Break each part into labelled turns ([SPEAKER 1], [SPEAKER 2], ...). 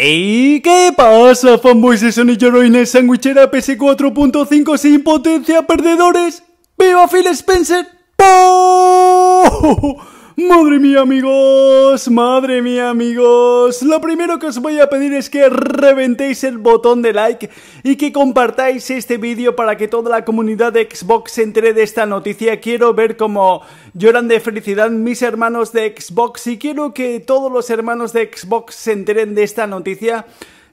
[SPEAKER 1] ¿Y qué pasa, fanboys de Sony el Sandwichera PS4.5 sin potencia perdedores? ¡Viva Phil Spencer! Madre mía amigos, madre mía amigos, lo primero que os voy a pedir es que reventéis el botón de like y que compartáis este vídeo para que toda la comunidad de Xbox se entere de esta noticia. Quiero ver cómo lloran de felicidad mis hermanos de Xbox y quiero que todos los hermanos de Xbox se enteren de esta noticia.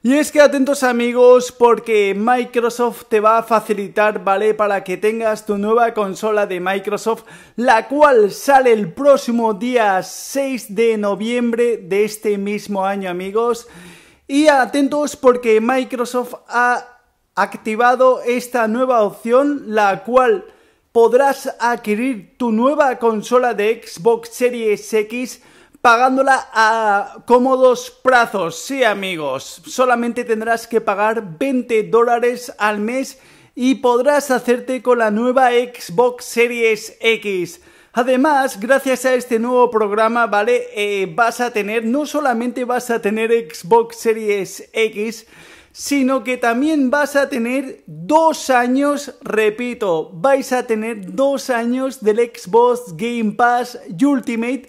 [SPEAKER 1] Y es que atentos amigos porque Microsoft te va a facilitar, ¿vale? Para que tengas tu nueva consola de Microsoft, la cual sale el próximo día 6 de noviembre de este mismo año amigos. Y atentos porque Microsoft ha activado esta nueva opción, la cual podrás adquirir tu nueva consola de Xbox Series X pagándola a cómodos plazos. Sí, amigos, solamente tendrás que pagar 20 dólares al mes y podrás hacerte con la nueva Xbox Series X. Además, gracias a este nuevo programa, ¿vale? Eh, vas a tener, no solamente vas a tener Xbox Series X, sino que también vas a tener dos años, repito, vais a tener dos años del Xbox Game Pass Ultimate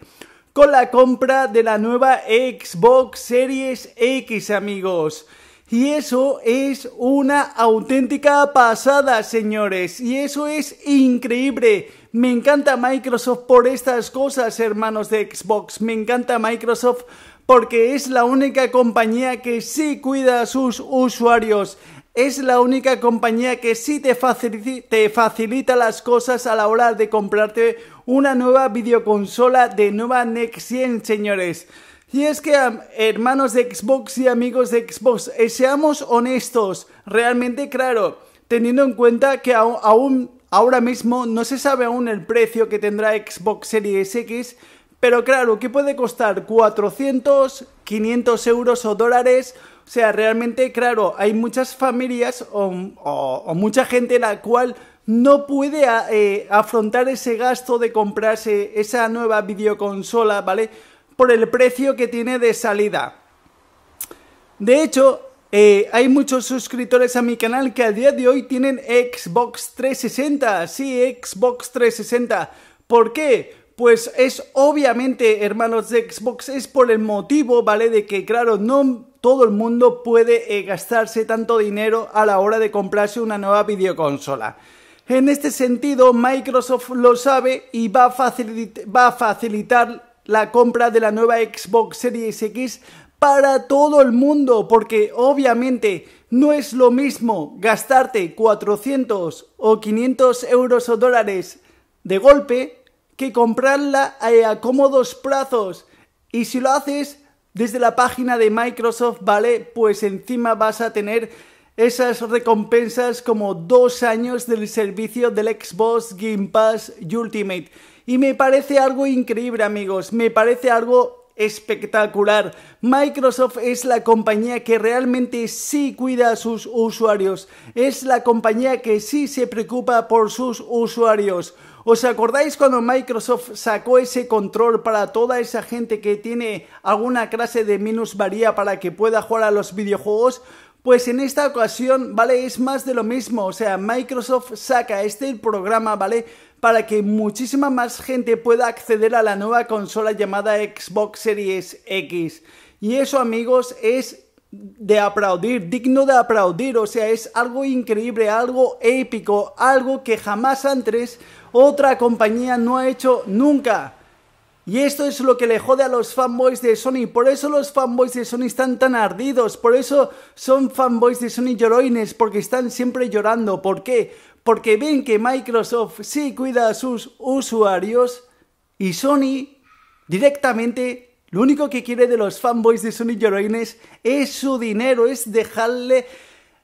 [SPEAKER 1] con la compra de la nueva Xbox Series X, amigos. Y eso es una auténtica pasada, señores. Y eso es increíble. Me encanta Microsoft por estas cosas, hermanos de Xbox. Me encanta Microsoft porque es la única compañía que sí cuida a sus usuarios es la única compañía que sí te, facilita las cosas a la hora de comprarte una nueva videoconsola de nueva Next señores. Y es que hermanos de Xbox y amigos de Xbox, eh, seamos honestos, realmente claro, teniendo en cuenta que aún ahora mismo no se sabe aún el precio que tendrá Xbox Series X, pero claro, que puede costar 400, 500 euros o dólares o sea, realmente, claro, hay muchas familias o, mucha gente la cual no puede ah, eh, afrontar ese gasto de comprarse esa nueva videoconsola, ¿vale? Por el precio que tiene de salida. De hecho, eh, hay muchos suscriptores a mi canal que a día de hoy tienen Xbox 360. Sí, Xbox 360. ¿Por qué? Pues es obviamente, hermanos de Xbox, es por el motivo, ¿vale? De que, claro, no todo el mundo puede eh, gastarse tanto dinero a la hora de comprarse una nueva videoconsola. En este sentido, Microsoft lo sabe y va a, facilitar la compra de la nueva Xbox Series X para todo el mundo, porque obviamente no es lo mismo gastarte 400 o 500 euros o dólares de golpe que comprarla eh, a cómodos plazos. Y si lo haces, desde la página de Microsoft, ¿vale? Pues encima vas a tener esas recompensas como dos años del servicio del Xbox Game Pass Ultimate. Y me parece algo increíble, amigos, me parece algo espectacular. Microsoft es la compañía que realmente sí cuida a sus usuarios, es la compañía que sí se preocupa por sus usuarios. ¿Os acordáis cuando Microsoft sacó ese control para toda esa gente que tiene alguna clase de minusvaría para que pueda jugar a los videojuegos? Pues en esta ocasión, ¿vale? Es más de lo mismo, o sea, Microsoft saca este programa, ¿vale? Para que muchísima más gente pueda acceder a la nueva consola llamada Xbox Series X. Y eso amigos es de aplaudir, digno de aplaudir, o sea, es algo increíble, algo épico, algo que jamás antes otra compañía no ha hecho nunca. Y esto es lo que le jode a los fanboys de Sony, por eso los fanboys de Sony están tan ardidos, por eso son fanboys de Sony lloroines, porque están siempre llorando. ¿Por qué? Porque ven que Microsoft sí cuida a sus usuarios y Sony directamente lo único que quiere de los fanboys de Sony Heroines es su dinero, es dejarle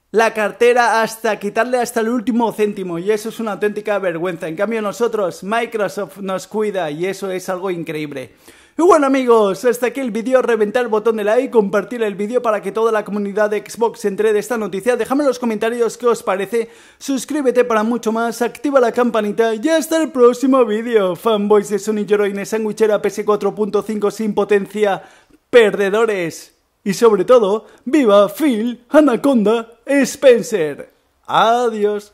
[SPEAKER 1] la cartera hasta quitarle hasta el último céntimo y eso es una auténtica vergüenza. En cambio nosotros, Microsoft nos cuida y eso es algo increíble. Y bueno amigos, hasta aquí el vídeo, reventar el botón de like, compartir el vídeo para que toda la comunidad de Xbox entre de esta noticia, déjame en los comentarios qué os parece, suscríbete para mucho más, activa la campanita y hasta el próximo vídeo. Fanboys de Sony Yoroine, Sandwichera PS4.5 sin potencia, perdedores. Y sobre todo, viva Phil Anaconda Spencer. Adiós.